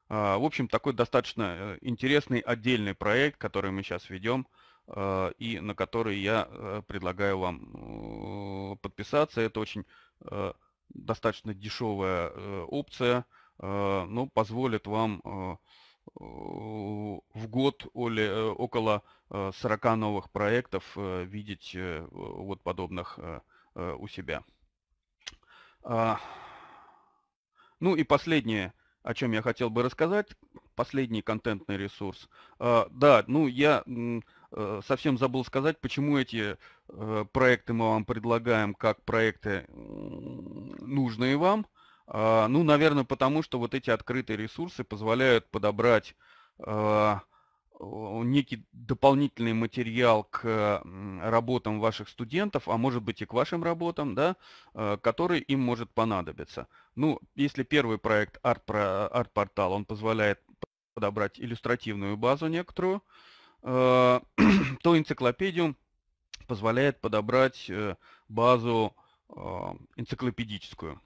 [SPEAKER 1] А, в общем, такой достаточно интересный отдельный проект, который мы сейчас ведем и на который я предлагаю вам подписаться. Это очень достаточно дешевая опция, но позволит вам в год э, около 40 э, новых проектов э, видеть вот подобных у себя. А, ну и последнее, о чем я хотел бы рассказать, последний контентный ресурс. А, да, ну я совсем забыл сказать, почему эти проекты мы вам предлагаем как проекты нужные вам – а, ну, наверное, потому что вот эти открытые ресурсы позволяют подобрать э, некий дополнительный материал к работам ваших студентов, а может быть и к вашим работам, да, э, который им может понадобиться. Ну, если первый проект арт-портал, он позволяет подобрать иллюстративную базу некоторую, э, [CLEARS THROAT] то энциклопедиум позволяет подобрать базу энциклопедическую.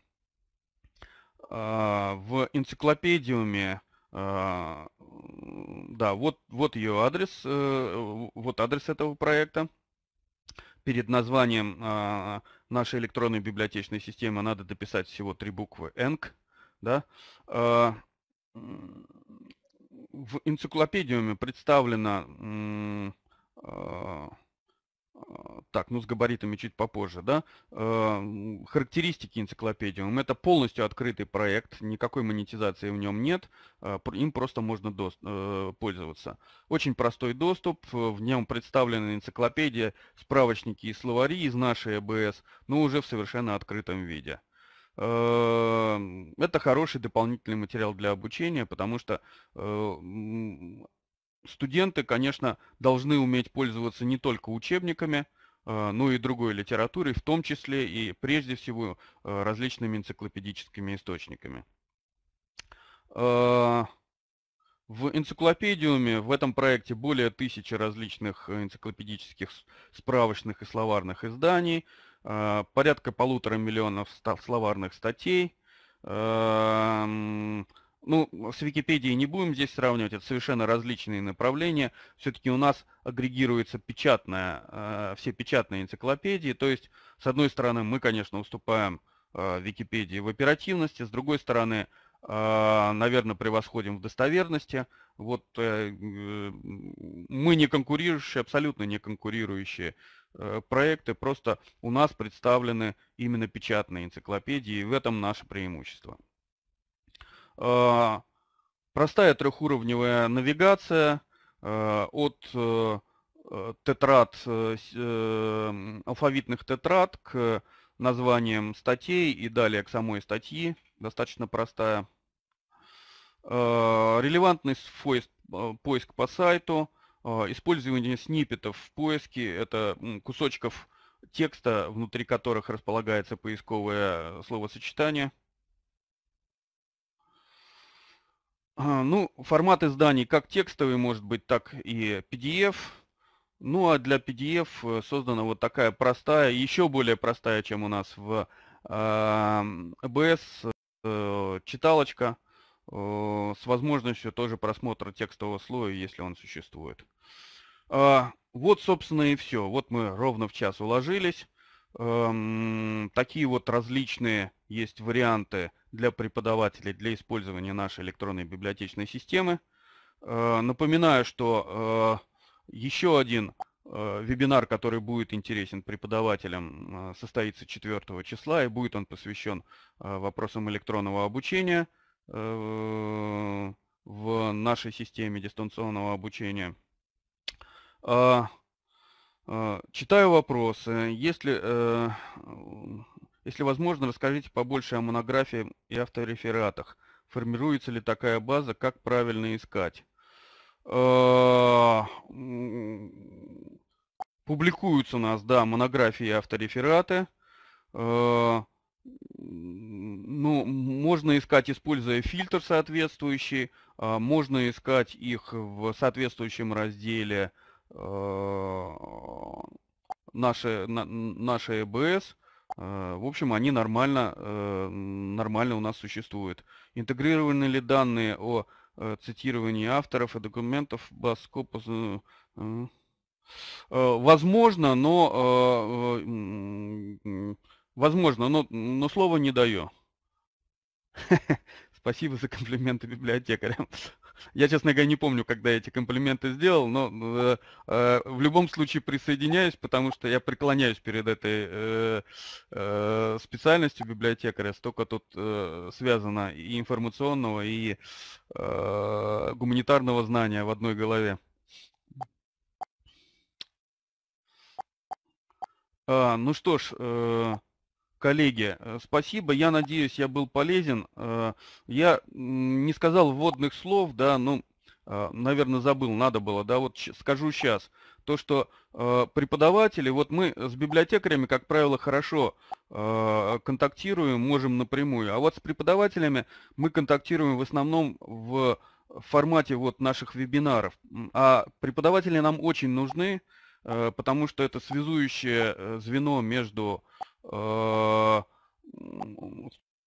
[SPEAKER 1] А, в энциклопедиуме, а, да, вот, вот ее адрес, э, вот адрес этого проекта. Перед названием а, нашей электронной библиотечной системы надо дописать всего три буквы ENC. Да? В энциклопедиуме представлена а, так, ну с габаритами чуть попозже, да, а, характеристики энциклопедии. Это полностью открытый проект, никакой монетизации в нем нет, а, им просто можно э, пользоваться. Очень простой доступ, э, в нем представлены энциклопедия, справочники и словари из нашей ЭБС, но уже в совершенно открытом виде. Это хороший дополнительный материал для обучения, потому что э, студенты, конечно, должны уметь пользоваться не только учебниками, э, но и другой литературой, в том числе и прежде всего э, различными энциклопедическими источниками. Э, в энциклопедиуме в этом проекте более тысячи различных энциклопедических справочных и словарных изданий, порядка полутора миллионов словарных статей, эм, ну, с Википедией не будем здесь сравнивать, это совершенно различные направления. Все-таки у нас агрегируется печатная, э, все печатные энциклопедии. То есть, с одной стороны, мы, конечно, уступаем э, Википедии в оперативности, с другой стороны, э, наверное, превосходим в достоверности. Вот мы не конкурирующие, абсолютно не конкурирующие проекты, просто у нас представлены именно печатные энциклопедии, и в этом наше преимущество. А, простая трехуровневая навигация а, от э, э, тетрад, э, алфавитных тетрад к названиям статей и далее к самой статье достаточно простая. А, релевантный поиск по сайту, использование снипетов в поиске, это кусочков текста, внутри которых располагается поисковое словосочетание – А, ну, формат изданий как текстовый может быть, так и PDF. Ну, а для PDF э, создана вот такая простая, еще более простая, чем у нас в ЭБС, а, э, читалочка э, с возможностью тоже просмотра текстового слоя, если он существует. А, вот, собственно, и все. Вот мы ровно в час уложились. Эм, такие вот различные есть варианты для преподавателей для использования нашей электронной библиотечной системы. Э, напоминаю, что э, еще один э, вебинар, который будет интересен преподавателям, состоится 4 числа, и будет он посвящен вопросам электронного обучения в нашей системе дистанционного обучения. Читаю вопросы. Если если возможно, расскажите побольше о монографии и авторефератах. Формируется ли такая база, как правильно искать? Э, публикуются у нас, да, монографии и авторефераты. Э, ну, можно искать, используя фильтр соответствующий, а можно искать их в соответствующем разделе наши, э, наши ЭБС. Э, в общем, они нормально, э, нормально у нас существуют. Интегрированы ли данные о э, цитировании авторов и документов баз Scopus? Возможно, но возможно, но, но слова не даю. [LAUGHS] Спасибо за комплименты библиотекарям. Я, честно говоря, не помню, когда я эти комплименты сделал, но э, э, в любом случае присоединяюсь, потому что я преклоняюсь перед этой э, специальностью библиотекаря. Столько тут связано и информационного, и гуманитарного знания в одной голове. А, ну что ж, Коллеги, э, спасибо. Я надеюсь, я был полезен. Э, я не сказал вводных слов, да, ну, э, наверное, забыл, надо было, да, вот скажу сейчас. То, что преподаватели, вот мы с библиотекарями, как правило, хорошо контактируем, можем напрямую, а вот с преподавателями мы контактируем в основном в формате вот наших вебинаров. А преподаватели нам очень нужны, потому что это связующее звено между Э,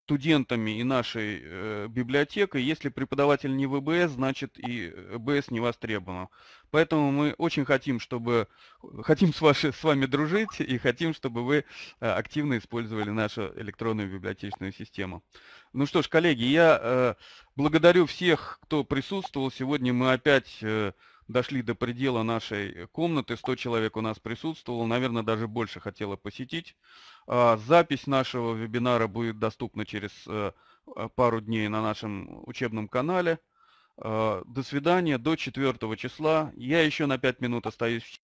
[SPEAKER 1] студентами и нашей э, библиотекой. Если преподаватель не ВБС, значит и БС не востребовано. Поэтому мы очень хотим, чтобы э, хотим с, ваши, с вами дружить и хотим, чтобы вы активно использовали нашу электронную библиотечную систему. Ну что ж, коллеги, я благодарю всех, кто присутствовал. Сегодня мы опять дошли до предела нашей комнаты. 100 человек у нас присутствовало, наверное, даже больше хотела посетить. А, запись нашего вебинара будет доступна через э, а, пару дней на нашем учебном канале. А, до свидания, до 4 числа. Я еще на 5 минут остаюсь